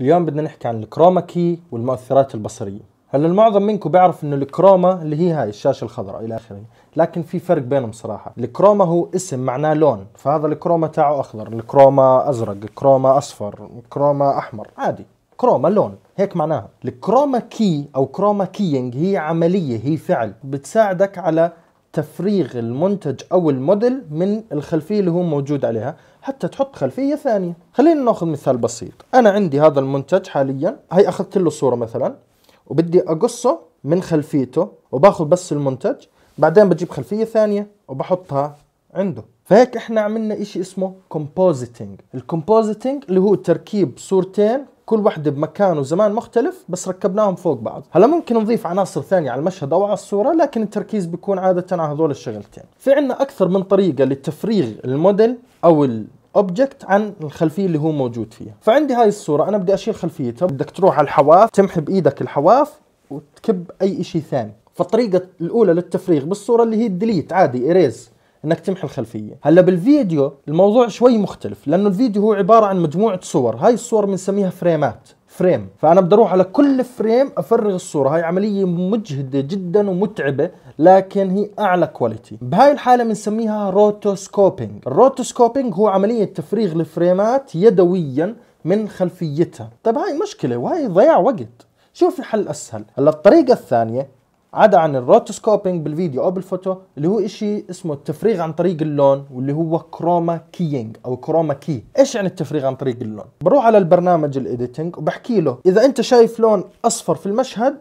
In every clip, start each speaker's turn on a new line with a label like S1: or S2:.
S1: اليوم بدنا نحكي عن الكروما كي والمؤثرات البصريه هلا المعظم منكم بيعرف انه الكروما اللي هي هاي الشاشه الخضراء الى اخره لكن في فرق بينهم صراحه الكروما هو اسم معناه لون فهذا الكروما تاعه اخضر الكروما ازرق الكروما اصفر الكروما احمر عادي كروما لون هيك معناها الكروما كي او كروما كيينج هي عمليه هي فعل بتساعدك على تفريغ المنتج او الموديل من الخلفيه اللي هو موجود عليها حتى تحط خلفيه ثانيه خلينا ناخذ مثال بسيط انا عندي هذا المنتج حاليا هي اخذت له صوره مثلا وبدي اقصه من خلفيته وباخذ بس المنتج بعدين بجيب خلفيه ثانيه وبحطها عنده فهيك احنا عملنا شيء اسمه كومبوزيتنج الكومبوزيتنج اللي هو تركيب صورتين كل واحدة بمكان وزمان مختلف بس ركبناهم فوق بعض هلا ممكن نضيف عناصر ثانية على المشهد أو على الصورة لكن التركيز بيكون عادة على هذول الشغلتين في عندنا أكثر من طريقة لتفريغ الموديل أو اوبجكت عن الخلفيه اللي هو موجود فيها فعندي هاي الصوره انا بدي اشيل خلفيتها بدك تروح على الحواف تمحي بايدك الحواف وتكب اي شيء ثاني فالطريقه الاولى للتفريغ بالصوره اللي هي الديليت عادي اريز انك تمحي الخلفيه هلا بالفيديو الموضوع شوي مختلف لانه الفيديو هو عباره عن مجموعه صور هاي الصور بنسميها فريمات فريم فانا بدي اروح على كل فريم افرغ الصوره هاي عمليه مجهده جدا ومتعبه لكن هي اعلى كواليتي بهاي الحاله بنسميها روتوسكوبينج الروتوسكوبينج هو عمليه تفريغ الفريمات يدويا من خلفيتها طيب هاي مشكله وهي ضياع وقت شوفي حل اسهل هلا الطريقه الثانيه عدا عن الروتوسكوبينج بالفيديو او بالفوتو اللي هو اشي اسمه التفريغ عن طريق اللون واللي هو كروما كيينج او كروما كي ايش يعني التفريغ عن طريق اللون بروح على البرنامج الايديتنج وبحكي له اذا انت شايف لون اصفر في المشهد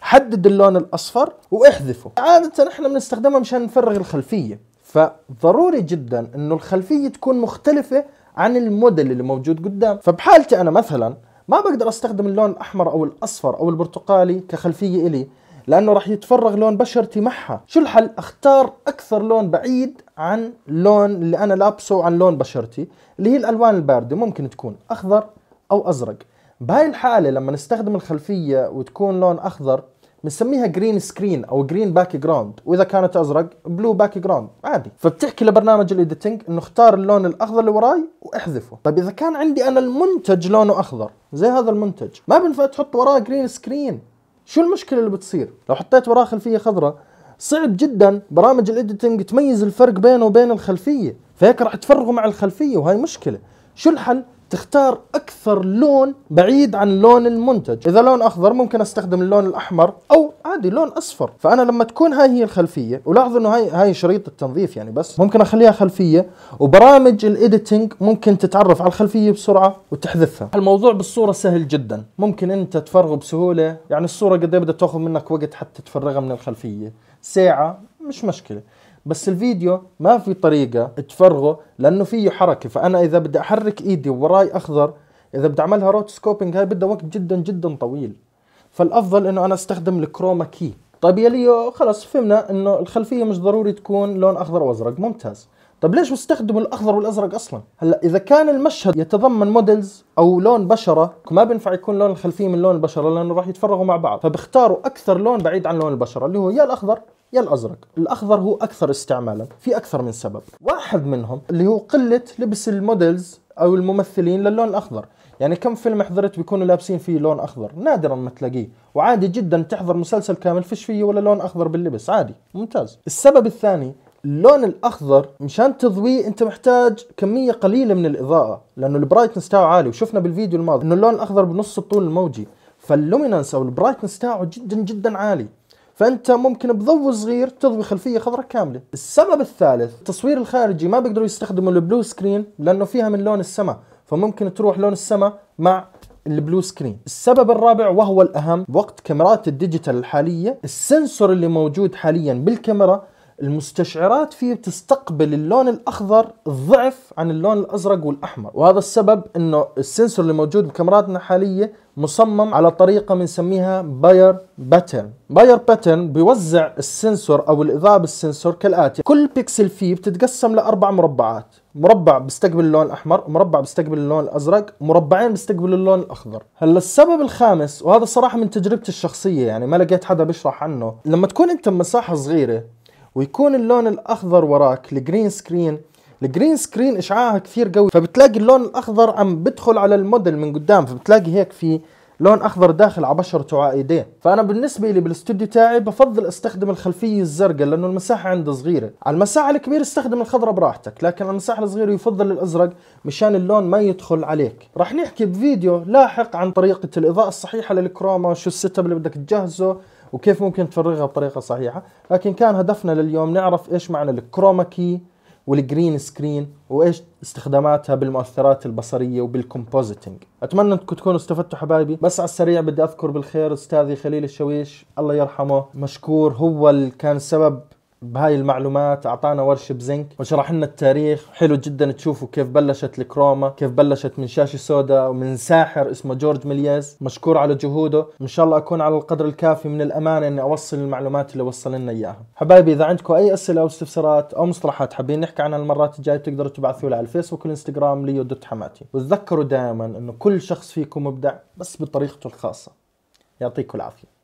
S1: حدد اللون الاصفر واحذفه عاده احنا بنستخدمها مشان نفرغ الخلفيه فضروري جدا انه الخلفيه تكون مختلفه عن الموديل اللي موجود قدام فبحالتي انا مثلا ما بقدر استخدم اللون الاحمر او الاصفر او البرتقالي كخلفيه الي لانه راح يتفرغ لون بشرتي معها شو الحل اختار اكثر لون بعيد عن لون اللي انا لابسه عن لون بشرتي اللي هي الالوان البارده ممكن تكون اخضر او ازرق بهاي الحاله لما نستخدم الخلفيه وتكون لون اخضر بنسميها جرين سكرين او جرين باك جراوند واذا كانت ازرق بلو باك جراوند عادي فبتحكي لبرنامج الايديتنج انه اختار اللون الاخضر اللي وراي واحذفه طيب اذا كان عندي انا المنتج لونه اخضر زي هذا المنتج ما بنفع تحط وراه جرين سكرين شو المشكله اللي بتصير لو حطيت وراه خلفيه خضراء صعب جدا برامج الايديتنج تميز الفرق بينه وبين الخلفيه فهيك راح تفرغه مع الخلفيه وهي مشكله شو الحل تختار اكثر لون بعيد عن لون المنتج اذا لون اخضر ممكن استخدم اللون الاحمر او عادي لون اصفر فانا لما تكون هاي هي الخلفيه ولاحظ انه هاي هاي شريط التنظيف يعني بس ممكن اخليها خلفيه وبرامج الايديتنج ممكن تتعرف على الخلفيه بسرعه وتحذفها الموضوع بالصوره سهل جدا ممكن انت تفرغه بسهوله يعني الصوره قد ايه بدها تاخذ منك وقت حتى تفرغها من الخلفيه ساعه مش مشكله بس الفيديو ما في طريقة تفرغه لأنه فيه حركة فأنا إذا بدي أحرك إيدي وراي أخضر إذا بدي أعملها سكوبينج هاي بدها وقت جدا جدا طويل فالأفضل إنه أنا أستخدم الكروما كي طيب يا ليو خلص فهمنا إنه الخلفية مش ضروري تكون لون أخضر وأزرق ممتاز طب ليش مستخدموا الاخضر والازرق اصلا هلا اذا كان المشهد يتضمن موديلز او لون بشره ما بينفع يكون لون الخلفيه من لون البشره لانه راح يتفرغوا مع بعض فبختاروا اكثر لون بعيد عن لون البشره اللي هو يا الاخضر يا الازرق الاخضر هو اكثر استعمالا في اكثر من سبب واحد منهم اللي هو قله لبس الموديلز او الممثلين للون الاخضر يعني كم فيلم حضرت بيكونوا لابسين فيه لون اخضر نادرا ما تلاقيه وعادي جدا تحضر مسلسل كامل فيش فيه ولا لون اخضر باللبس عادي ممتاز السبب الثاني اللون الاخضر مشان تضويه انت محتاج كميه قليله من الاضاءه لانه البرايتنس تاعه عالي وشفنا بالفيديو الماضي انه اللون الاخضر بنص الطول الموجي فاللومينانس او البرايتنس تاعه جدا جدا عالي فانت ممكن بضوء صغير تضوي خلفيه خضراء كامله السبب الثالث التصوير الخارجي ما بيقدروا يستخدموا البلو سكرين لانه فيها من لون السماء فممكن تروح لون السماء مع البلو سكرين السبب الرابع وهو الاهم وقت كاميرات الديجيتال الحاليه السنسور اللي موجود حاليا بالكاميرا المستشعرات فيه بتستقبل اللون الاخضر ضعف عن اللون الازرق والاحمر وهذا السبب انه السنسور اللي موجود بكاميراتنا الحاليه مصمم على طريقه بنسميها باير باترن باير باترن بيوزع السنسور او الاضاءه بالسنسور كالاتي كل بيكسل فيه بتتقسم لاربع مربعات مربع بيستقبل اللون الاحمر مربع بيستقبل اللون الازرق مربعين بيستقبل اللون الاخضر هلا السبب الخامس وهذا صراحه من تجربتي الشخصيه يعني ما لقيت حدا بيشرح عنه لما تكون انت بمساحه صغيره ويكون اللون الاخضر وراك الجرين سكرين الجرين سكرين اشعاعها كثير قوي فبتلاقي اللون الاخضر عم بدخل على الموديل من قدام فبتلاقي هيك في لون اخضر داخل على بشرته وعلى ايديه فانا بالنسبه لي بالاستوديو تاعي بفضل استخدم الخلفيه الزرقاء لانه المساحه عنده صغيره على المساحه الكبيره استخدم الخضراء براحتك لكن على المساحه الصغيره يفضل الازرق مشان اللون ما يدخل عليك راح نحكي بفيديو لاحق عن طريقه الاضاءه الصحيحه للكروما وشو السيت اللي بدك تجهزه وكيف ممكن تفرغها بطريقه صحيحه لكن كان هدفنا لليوم نعرف ايش معنى الكروما كي والجرين سكرين وايش استخداماتها بالمؤثرات البصريه وبالكومبوزيتنج اتمنى انكم تكونوا استفدتوا حبايبي بس على السريع بدي اذكر بالخير استاذي خليل الشويش الله يرحمه مشكور هو اللي كان سبب بهاي المعلومات اعطانا ورش بزنك وشرح لنا التاريخ حلو جدا تشوفوا كيف بلشت الكروما كيف بلشت من شاشه سوداء ومن ساحر اسمه جورج ملياز مشكور على جهوده ان شاء الله اكون على القدر الكافي من الامانه اني اوصل المعلومات اللي وصل لنا اياها حبايبي اذا عندكم اي اسئله او استفسارات او مصطلحات حابين نحكي عنها المرات الجايه تقدروا تبعثوا لي على الفيسبوك والانستغرام ليو دوت حماتي وتذكروا دائما انه كل شخص فيكم مبدع بس بطريقته الخاصه يعطيكم العافيه